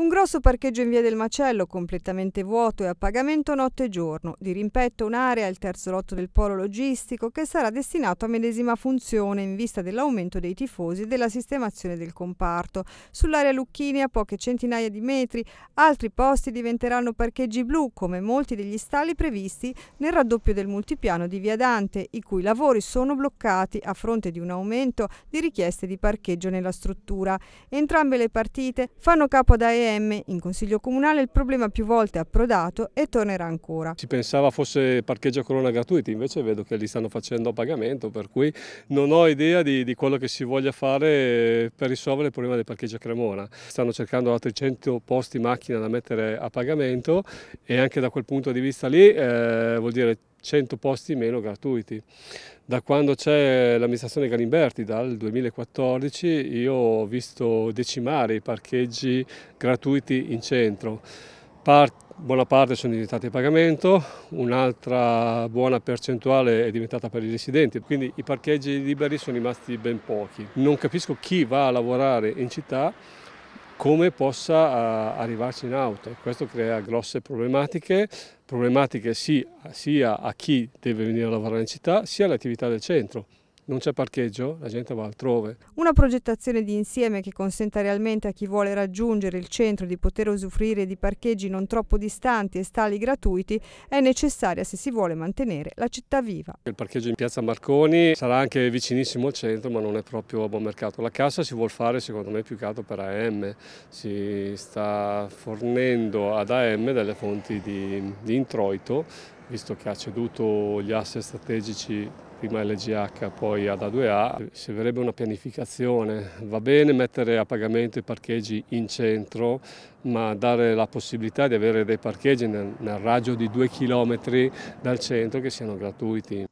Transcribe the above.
Un grosso parcheggio in via del Macello, completamente vuoto e a pagamento notte e giorno. Di rimpetto un'area, il terzo lotto del polo logistico, che sarà destinato a medesima funzione in vista dell'aumento dei tifosi e della sistemazione del comparto. Sull'area Lucchini, a poche centinaia di metri, altri posti diventeranno parcheggi blu, come molti degli stalli previsti nel raddoppio del multipiano di via Dante, i cui lavori sono bloccati a fronte di un aumento di richieste di parcheggio nella struttura. Entrambe le partite fanno capo ad AEM CDM, in Consiglio Comunale il problema più volte è approdato e tornerà ancora. Si pensava fosse parcheggio a corona gratuiti, invece vedo che li stanno facendo a pagamento, per cui non ho idea di, di quello che si voglia fare per risolvere il problema del parcheggio a Cremona. Stanno cercando altri 100 posti macchina da mettere a pagamento e anche da quel punto di vista lì eh, vuol dire 100 posti meno gratuiti. Da quando c'è l'amministrazione Galimberti, dal 2014, io ho visto decimare i parcheggi gratuiti in centro. Part buona parte sono diventati a pagamento, un'altra buona percentuale è diventata per i residenti, quindi i parcheggi liberi sono rimasti ben pochi. Non capisco chi va a lavorare in città come possa eh, arrivarci in auto. Questo crea grosse problematiche, problematiche sia a chi deve venire a lavorare in città sia alle attività del centro non c'è parcheggio, la gente va altrove. Una progettazione di insieme che consenta realmente a chi vuole raggiungere il centro di poter usufruire di parcheggi non troppo distanti e stali gratuiti è necessaria se si vuole mantenere la città viva. Il parcheggio in piazza Marconi sarà anche vicinissimo al centro ma non è proprio a buon mercato. La cassa si vuole fare secondo me più che altro per AM, si sta fornendo ad AM delle fonti di, di introito visto che ha ceduto gli asset strategici prima LGH poi ad A2A, servirebbe una pianificazione. Va bene mettere a pagamento i parcheggi in centro, ma dare la possibilità di avere dei parcheggi nel, nel raggio di due chilometri dal centro che siano gratuiti.